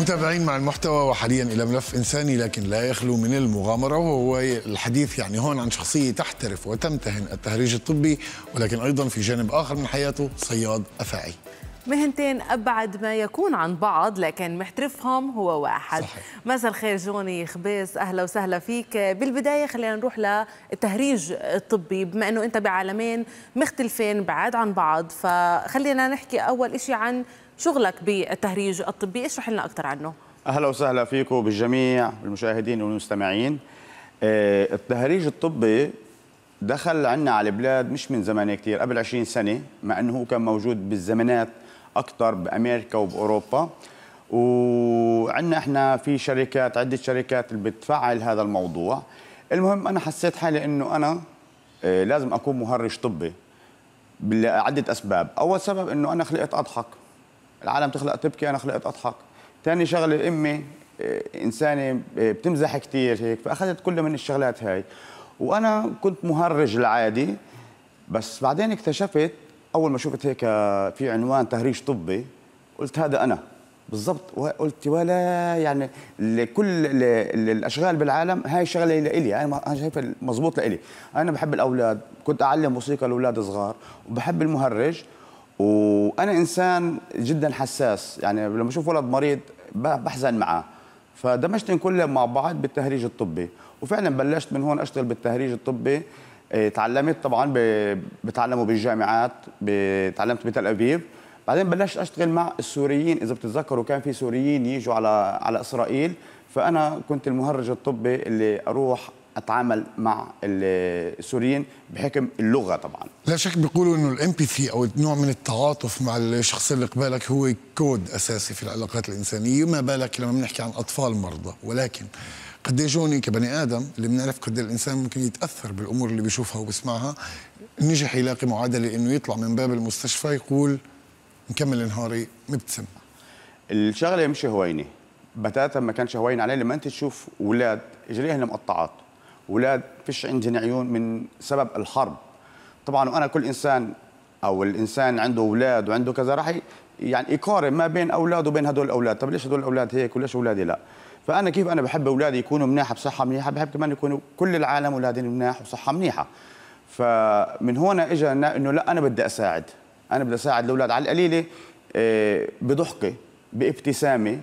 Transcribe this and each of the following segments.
متابعين مع المحتوى وحاليا الى ملف انساني لكن لا يخلو من المغامره وهو الحديث يعني هون عن شخصيه تحترف وتمتهن التهريج الطبي ولكن ايضا في جانب اخر من حياته صياد افاعي. مهنتين أبعد ما يكون عن بعض لكن محترفهم هو واحد صحيح. مساء الخير جوني خبيس أهلا وسهلا فيك بالبداية خلينا نروح للتهريج الطبي بما أنه أنت بعالمين مختلفين بعاد عن بعض فخلينا نحكي أول إشي عن شغلك بالتهريج الطبي اشرح لنا اكثر عنه اهلا وسهلا فيكم بالجميع بالمشاهدين والمستمعين آه، التهريج الطبي دخل عنا على البلاد مش من زمان كثير قبل 20 سنه مع انه هو كان موجود بالزمانات اكثر بامريكا وباوروبا وعندنا احنا في شركات عده شركات اللي بتفعل هذا الموضوع المهم انا حسيت حالي انه انا آه، لازم اكون مهرج طبي لعده اسباب اول سبب انه انا خلقت اضحك العالم تخلق تبكي انا خلقت اضحك ثاني شغله امي آه، انسانه آه، بتمزح كثير هيك فاخذت كل من الشغلات هاي وانا كنت مهرج العادي بس بعدين اكتشفت اول ما شفت هيك آه، في عنوان تهريج طبي قلت هذا انا بالضبط قلت ولا يعني كل الاشغال بالعالم هاي الشغله لإلي انا شايفها مضبوط لإلي انا بحب الاولاد كنت اعلم موسيقى لاولاد صغار وبحب المهرج وانا انسان جدا حساس يعني لما اشوف ولد مريض بحزن معه فدمجتهم كلهم مع بعض بالتهريج الطبي وفعلا بلشت من هون اشتغل بالتهريج الطبي إيه، تعلمت طبعا بتعلموا بالجامعات تعلمت بتل ابيب بعدين بلشت اشتغل مع السوريين اذا بتتذكروا كان في سوريين يجوا على على اسرائيل فانا كنت المهرج الطبي اللي اروح اتعامل مع السوريين بحكم اللغه طبعا لا شك بيقولوا انه الامبثي او نوع من التعاطف مع الشخص اللي قبالك هو كود اساسي في العلاقات الانسانيه ما بالك لما بنحكي عن اطفال مرضى ولكن قد جوني كبني ادم اللي بنعرف قد الانسان ممكن يتاثر بالامور اللي بيشوفها وبسمعها نجح يلاقي معادله انه يطلع من باب المستشفى يقول مكمل نهاري مبتسم الشغله مش هوينه بتاتا ما كانش هوين عليه لما انت تشوف اولاد اجريهم مقطعات اولاد فيش عندهم عيون من سبب الحرب طبعا وانا كل انسان او الانسان عنده اولاد وعنده كذا راح يعني يقارن ما بين اولاده وبين هدول الاولاد طب ليش هدول الاولاد هيك وليش اولادي لا فانا كيف انا بحب اولادي يكونوا مناح بصحه منيحه بحب كمان يكونوا كل العالم اولادي مناح وصحه منيحه فمن هون اجى انه لا انا بدي اساعد انا بدي اساعد الاولاد على القليله بضحكه آه، بابتسامه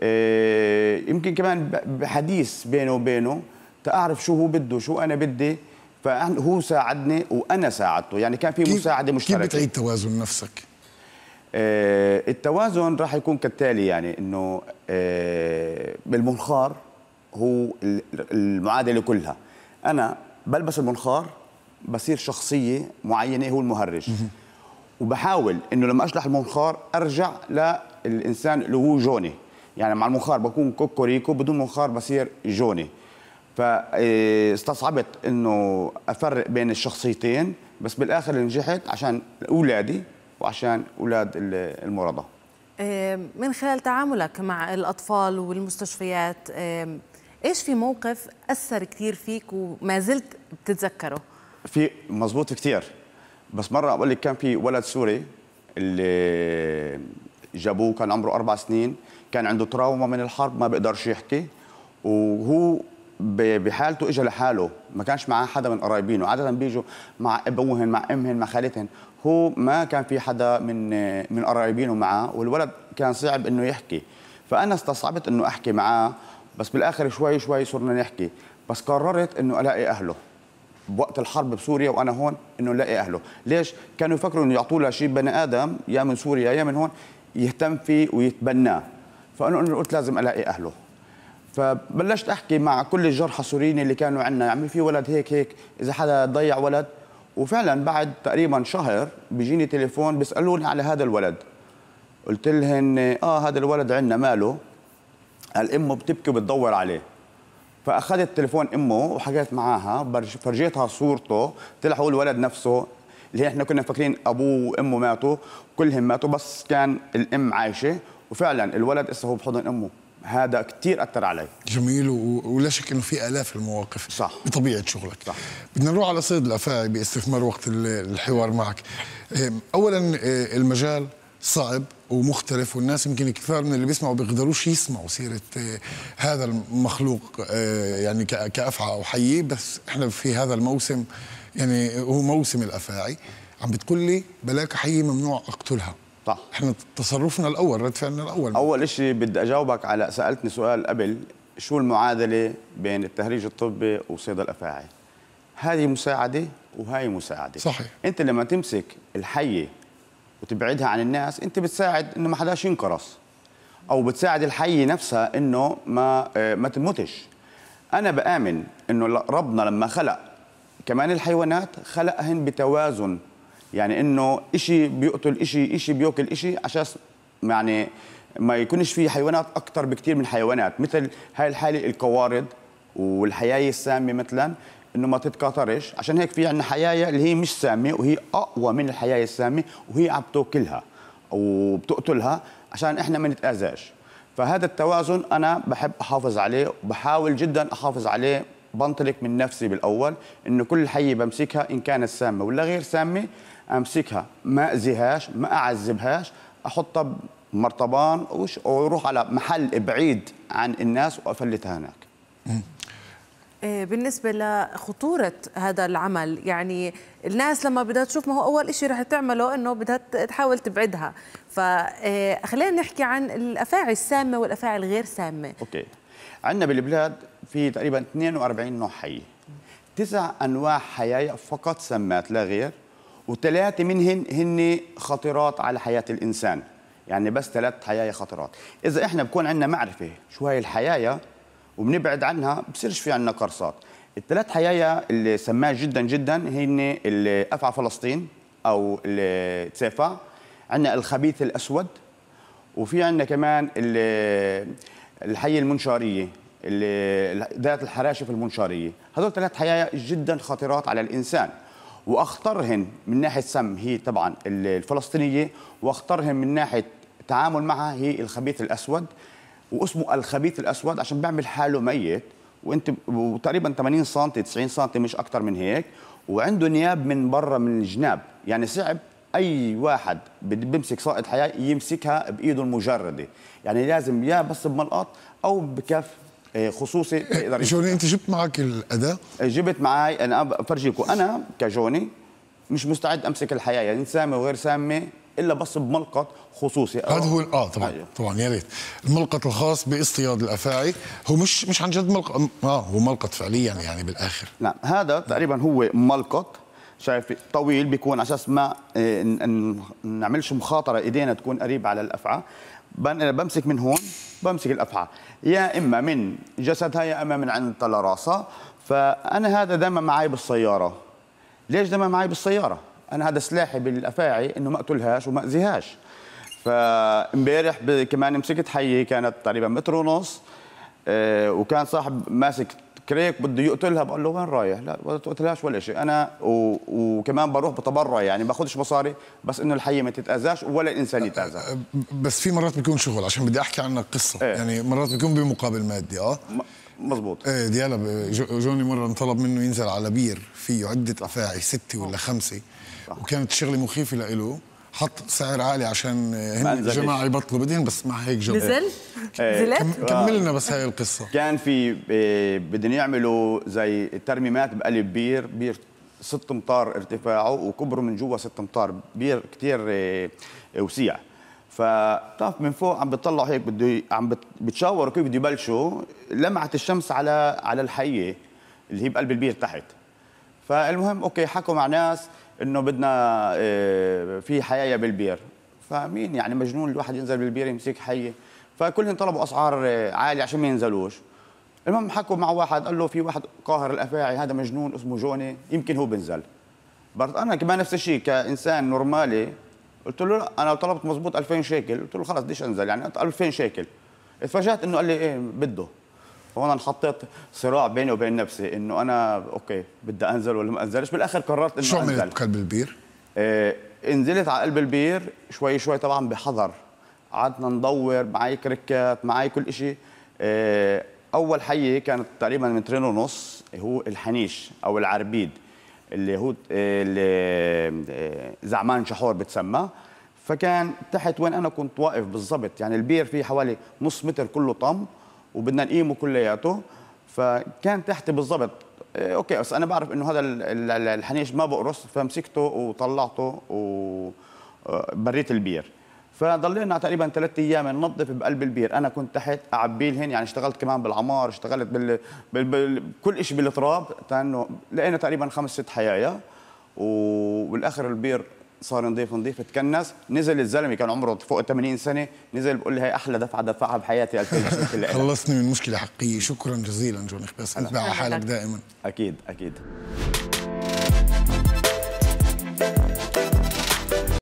آه، يمكن كمان بحديث بينه وبينه تعرف شو هو بده شو انا بدي فهو ساعدني وانا ساعدته يعني كان في مساعده مشتركه كيف بتعيد توازن نفسك آه التوازن راح يكون كالتالي يعني انه آه بالمنخار هو المعادله كلها انا بلبس المنخار بصير شخصيه معينه هو المهرج وبحاول انه لما اشلح المنخار ارجع للانسان اللي هو جوني يعني مع المنخار بكون كوكوريكو بدون منخار بصير جوني فاستصعبت انه افرق بين الشخصيتين بس بالاخر نجحت عشان اولادي وعشان اولاد المرضى من خلال تعاملك مع الاطفال والمستشفيات ايش في موقف اثر كثير فيك وما زلت بتتذكره في مزبوط كثير بس مره اقول لك كان في ولد سوري اللي جابوه كان عمره اربع سنين كان عنده تراوما من الحرب ما بيقدرش يحكي وهو بحالته اجى لحاله ما كانش معاه حدا من قرايبينه عاده بيجوا مع ابوهن مع امهن مع خالتهن هو ما كان في حدا من من قرايبينه معاه والولد كان صعب انه يحكي فانا استصعبت انه احكي معاه بس بالاخر شوي شوي صرنا نحكي بس قررت انه الاقي اهله بوقت الحرب بسوريا وانا هون انه الاقي اهله ليش كانوا يفكروا انه يعطوا له شيء بني ادم يا من سوريا يا من هون يهتم فيه ويتبناه فانا قلت لازم الاقي اهله فبلشت احكي مع كل الجرحى السوريين اللي كانوا عندنا يعني في ولد هيك هيك اذا حدا ضيع ولد وفعلا بعد تقريبا شهر بيجيني تليفون بيسالوني على هذا الولد قلت لهم اه هذا الولد عندنا ماله قال امه بتبكي وبتدور عليه فاخذت تليفون امه وحكيت معاها فرجيتها صورته طلع هو الولد نفسه اللي احنا كنا فاكرين ابوه وامه ماتوا كلهم ماتوا بس كان الام عايشه وفعلا الولد اسمه هو بحضن امه هذا كثير اثر علي جميل ولا شك انه في الاف المواقف صح بطبيعه شغلك صح بدنا نروح على صيد الافاعي باستثمار وقت الحوار معك اولا المجال صعب ومختلف والناس يمكن كثار من اللي بيسمعوا بيقدروش يسمعوا سيره هذا المخلوق يعني كافعى او حي بس احنا في هذا الموسم يعني هو موسم الافاعي عم بتقول لي بلاك حي ممنوع اقتلها صح طيب. احنا تصرفنا الاول رد فعلنا الاول اول شيء بدي اجاوبك على سالتني سؤال قبل شو المعادله بين التهريج الطبي وصيد الافاعي هذه مساعده وهي مساعده صحيح انت لما تمسك الحيه وتبعدها عن الناس انت بتساعد انه ما حداش ينقرص او بتساعد الحيه نفسها انه ما آه، ما تموتش انا بامن انه ربنا لما خلق كمان الحيوانات خلقهن بتوازن يعني انه شيء بيقتل شيء شيء بياكل شيء عشان يعني ما يكونش في حيوانات اكثر بكثير من حيوانات مثل هاي الحاله القوارض والحياه السامه مثلا انه ما تتكاثرش عشان هيك في عندنا حيايه اللي هي مش سامه وهي اقوى من الحياه السامه وهي عم تاكلها وبتقتلها عشان احنا ما نتاذاش فهذا التوازن انا بحب احافظ عليه وبحاول جدا احافظ عليه بنطلق من نفسي بالاول انه كل حيه بمسكها ان كانت سامه ولا غير سامه امسكها ما اذيهاش ما اعذبهاش احطها بمرطبان واروح على محل بعيد عن الناس وافلتها هناك إيه، بالنسبة لخطورة هذا العمل يعني الناس لما بدها تشوف ما هو أول شيء رح تعمله أنه بدها تحاول تبعدها فخلينا إيه، نحكي عن الأفاعي السامة والأفاعي الغير سامة أوكي عندنا بالبلاد في تقريبا 42 نوع حي تسع أنواع حياة فقط سمات لا غير وثلاثة منهن هن خطرات على حياة الإنسان يعني بس ثلاث حيايا خطرات إذا إحنا بكون عندنا معرفة شو هاي الحيايا وبنبعد عنها بصيرش في عندنا قرصات الثلاث حيايا اللي سماها جدا جدا هن أفعى فلسطين أو تسيفا عندنا الخبيث الأسود وفي عندنا كمان الحية المنشارية ذات الحراشف المنشارية هذول ثلاث حيايا جدا خطرات على الإنسان واخطرهم من ناحيه سم هي طبعا الفلسطينيه واخطرهم من ناحيه تعامل معها هي الخبيث الاسود واسمه الخبيث الاسود عشان بيعمل حاله ميت وانت وتقريبا 80 سم 90 سم مش اكثر من هيك وعنده نياب من برا من الجناب يعني صعب اي واحد بيمسك صائد حياه يمسكها بايده المجرده يعني لازم يا بس بملقط او بكف إيه، خصوصي بيقدر جوني انت جبت معك الاداه؟ إيه، جبت معي انا بفرجيكم انا كجوني مش مستعد امسك الحياه يعني سامه وغير سامه الا بس بملقط خصوصي هذا هو اه طبعا حاجة. أيوه. طبعا يا ريت الملقط الخاص باصطياد الافاعي هو مش مش عن جد ملقط اه هو ملقط فعليا يعني بالاخر نعم هذا تقريبا هو ملقط شايف طويل بيكون على اساس ما إيه، نعملش مخاطره ايدينا تكون قريبه على الافعى بمسك من هون بمسك الافعى يا اما من جسدها يا اما من عند طلع راسها فانا هذا دائما معي بالسياره ليش دائما معي بالسياره انا هذا سلاحي بالافاعي انه ما اقتلهاش وما اذيهاش فامبارح كمان مسكت حيه كانت تقريبا متر ونص آه، وكان صاحب ماسك كريك بده يقتلها بقول له وين رايح؟ لا ما تقتلهاش ولا شيء انا و... وكمان بروح بتبرع يعني باخذش مصاري بس انه الحيه ما تتاذاش ولا الانسان أه، يتاذى أه، بس في مرات بيكون شغل عشان بدي احكي عنك قصه إيه؟ يعني مرات بيكون بمقابل مادي اه مزبوط ايه ديالا جوني مره انطلب منه ينزل على بير فيه عده افاعي سته ولا آه. خمسه وكانت شغله مخيفه لإله حط سعر عالي عشان هن الجماعة يبطلوا بدين بس مع هيك جواب نزل؟ إيه. نزلت؟ كملنا بس هاي القصه كان في إيه، بدهم يعملوا زي ترميمات بقلب بير بير ست امتار ارتفاعه وكبره من جوا ست امتار بير كثير إيه، وسيع فطاف من فوق عم بتطلعوا هيك بده عم بتشاوروا كيف بده يبلشوا لمعت الشمس على على الحيه اللي هي بقلب البير تحت فالمهم اوكي حكوا مع ناس انه بدنا آه، في حيايه بالبير فمين يعني مجنون الواحد ينزل بالبير يمسك حيه فكلهم طلبوا اسعار آه، عاليه عشان ما ينزلوش المهم حكوا مع واحد قال له في واحد قاهر الافاعي هذا مجنون اسمه جوني يمكن هو بنزل برضه انا كمان نفس الشيء كانسان نورمالي قلت له لا انا طلبت مزبوط 2000 شيكل قلت له خلص بديش انزل يعني 2000 شيكل اتفاجات انه قال لي ايه بده فهون انحطيت صراع بيني وبين نفسي انه انا اوكي بدي انزل ولا ما انزلش بالاخر قررت انه شو عملت بقلب البير؟ إيه نزلت على قلب البير شوي شوي طبعا بحذر قعدنا ندور معي كركات معي كل شيء إيه اول حيه كانت تقريبا مترين ونص هو الحنيش او العربيد اللي هو آه، اللي آه، زعمان شحور بتسمى فكان تحت وين انا كنت واقف بالضبط يعني البير فيه حوالي نص متر كله طم وبدنا نقيمه كلياته فكان تحتي بالضبط إيه، اوكي بس انا بعرف انه هذا الحنيش ما بقرص فمسكته وطلعته وبريت آه، البير فضلينا تقريبا ثلاث ايام ننظف بقلب البير انا كنت تحت اعبيه لهن يعني اشتغلت كمان بالعمار اشتغلت بال... بال... بال... كل شيء بالتراب لانه لقينا تقريبا خمس ست حيايا وبالاخر البير صار نضيف نضيف تكنس نزل الزلمه كان عمره فوق 80 سنه نزل بقول لي هي احلى دفعه دفعها بحياتي 2000 خلصتني من مشكله حقيقيه شكرا جزيلا جون بس انت على حالك دائما اكيد اكيد